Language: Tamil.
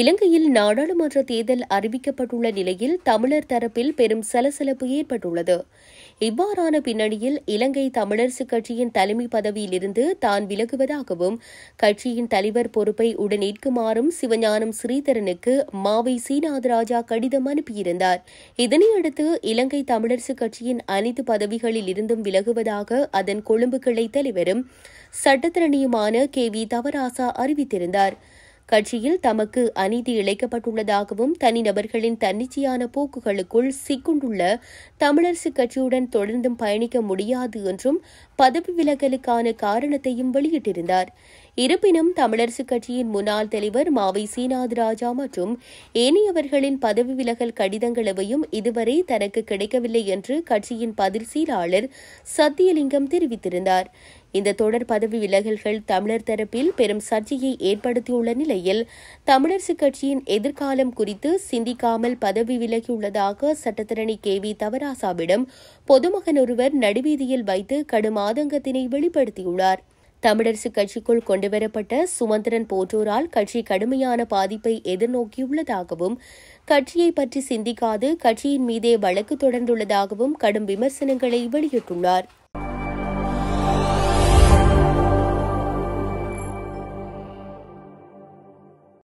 இலங்கையில் நாடாளுமன்ற தேர்தல் அறிவிக்கப்பட்டுள்ள நிலையில் தமிழர் தரப்பில் பெரும் சலசலப்பு ஏற்பட்டுள்ளது இவ்வாறான பின்னணியில் இலங்கை தமிழரசுக் கட்சியின் தலைமை பதவியிலிருந்து தான் விலகுவதாகவும் கட்சியின் தலைவர் பொறுப்பை உடனேற்குமாறும் சிவஞானம் ஸ்ரீதரனுக்கு மாவை சீநாதராஜா கடிதம் அனுப்பியிருந்தார் இதனையடுத்து இலங்கை தமிழரசுக் கட்சியின் அனைத்து பதவிகளில் இருந்தும் விலகுவதாக அதன் கொழும்பு கிளை தலைவரும் சட்டத்திரணியுமான கே வி தவராசா அறிவித்திருந்தாா் கட்சியில் தமக்கு அநீதி இழைக்கப்பட்டுள்ளதாகவும் தனிநபர்களின் தன்னிச்சையான போக்குகளுக்குள் சிக்குண்டுள்ள தமிழரசுக் கட்சியுடன் தொடர்ந்தும் பயணிக்க முடியாது என்றும் பதவி விலகலுக்கான காரணத்தையும் வெளியிட்டிருந்தார் இருப்பினும் தமிழரசுக் கட்சியின் முன்னாள் தலைவர் மாவை சீனாத் ராஜா மற்றும் ஏனையவர்களின் பதவி விலகல் கடிதங்களவையும் இதுவரை தனக்கு கிடைக்கவில்லை என்று கட்சியின் பதில் சீராளர் சத்தியலிங்கம் தெரிவித்திருந்தார் இந்த தொடர் பதவி விலகல்கள் தமிழர் தரப்பில் பெரும் சர்ச்சையை ஏற்படுத்தியுள்ள நிலையில் தமிழரசுக் கட்சியின் எதிர்காலம் குறித்து சிந்திக்காமல் பதவி விலகியுள்ளதாக சட்டத்திரணி கே வி தவராசாவிடம் பொதுமகன் ஒருவர் நடுவீதியில் வைத்து கடும் ஆதங்கத்தினை வெளிப்படுத்தியுள்ளார் தமிழரசு கட்சிக்குள் கொண்டுவரப்பட்ட சுமந்திரன் போற்றோரால் கட்சி கடுமையான பாதிப்பை எதிர்நோக்கியுள்ளதாகவும் கட்சியை பற்றி சிந்திக்காது கட்சியின் மீதே வழக்கு தொடர்ந்துள்ளதாகவும் கடும் விமர்சனங்களை வெளியிட்டுள்ளார்